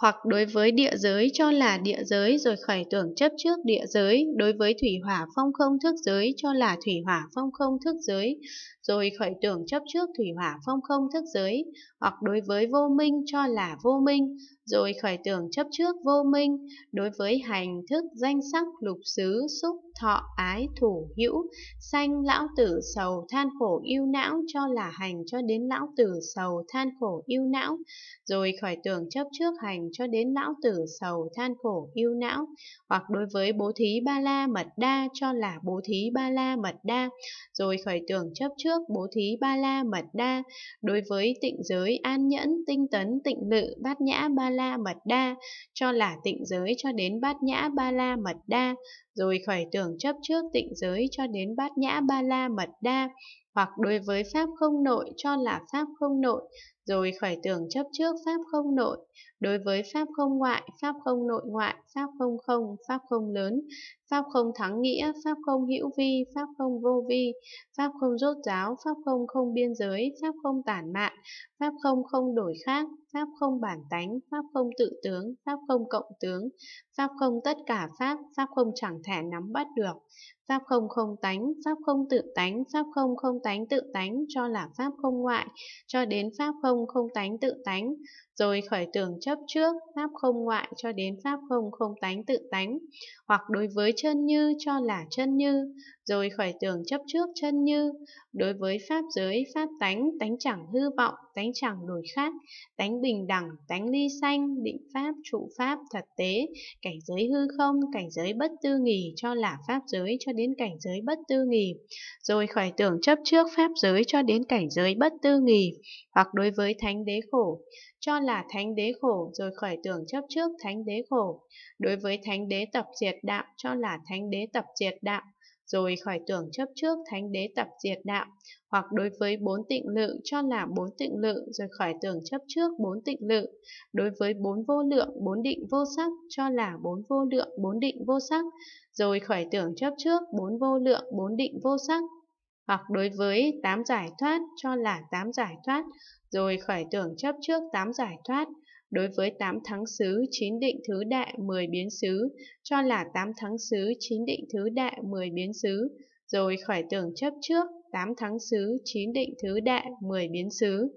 hoặc đối với địa giới cho là địa giới rồi khởi tưởng chấp trước địa giới, đối với thủy hỏa phong không thức giới cho là thủy hỏa phong không thức giới, rồi khởi tưởng chấp trước thủy hỏa phong không thức giới, hoặc đối với vô minh cho là vô minh, rồi khởi tưởng chấp trước vô minh, đối với hành thức danh sắc lục xứ xúc thọ ái thủ hữu, sanh lão tử sầu than khổ yêu não cho là hành cho đến lão tử sầu than khổ yêu não, rồi khởi tưởng chấp trước hành cho đến lão tử sầu than khổ yêu não, hoặc đối với bố thí ba la mật đa cho là bố thí ba la mật đa, rồi khởi tưởng chấp trước bố thí ba la mật đa, đối với tịnh giới an nhẫn tinh tấn tịnh lự bát nhã ba la mật đa cho là tịnh giới cho đến bát nhã ba la mật đa, rồi khởi tưởng thường chấp trước tịnh giới cho đến bát nhã ba la mật đa, hoặc đối với pháp không nội cho là pháp không nội, rồi khởi tưởng chấp trước pháp không nội, Đối với pháp không ngoại, pháp không nội ngoại, pháp không không, pháp không lớn, pháp không thắng nghĩa, pháp không hữu vi, pháp không vô vi, pháp không rốt ráo pháp không không biên giới, pháp không tản mạn, pháp không không đổi khác, pháp không bản tánh, pháp không tự tướng, pháp không cộng tướng, pháp không tất cả pháp, pháp không chẳng thể nắm bắt được, pháp không không tánh, pháp không tự tánh, pháp không không tánh tự tánh cho là pháp không ngoại, cho đến pháp không không tánh tự tánh, rồi khởi tưởng cho chấp trước, pháp không ngoại cho đến pháp không không tánh tự tánh, hoặc đối với chân như cho là chân như, rồi khởi tưởng chấp trước chân như, đối với pháp giới, pháp tánh, tánh chẳng hư vọng, tánh chẳng đổi khác, tánh bình đẳng, tánh ly sanh, định pháp, trụ pháp, thật tế, cảnh giới hư không, cảnh giới bất tư nghỉ cho là pháp giới cho đến cảnh giới bất tư nghỉ, rồi khởi tưởng chấp trước pháp giới cho đến cảnh giới bất tư nghỉ, hoặc đối với thánh đế khổ, cho là thánh đế khổ rồi khởi tưởng chấp trước thánh đế khổ. Đối với thánh đế tập diệt đạo cho là thánh đế tập diệt đạo rồi khởi tưởng chấp trước thánh đế tập diệt đạo, hoặc đối với bốn tịnh lự cho là bốn tịnh lự rồi khởi tưởng chấp trước bốn tịnh lự, đối với bốn vô lượng bốn định vô sắc cho là bốn vô lượng bốn định vô sắc, rồi khởi tưởng chấp trước bốn vô lượng bốn định vô sắc, hoặc đối với tám giải thoát cho là tám giải thoát, rồi khởi tưởng chấp trước tám giải thoát, đối với tám thắng xứ, chín định thứ đệ mười biến xứ, cho là tám thắng xứ, chín định thứ đệ mười biến xứ, rồi khởi tưởng chấp trước tám thắng xứ, chín định thứ đệ mười biến xứ.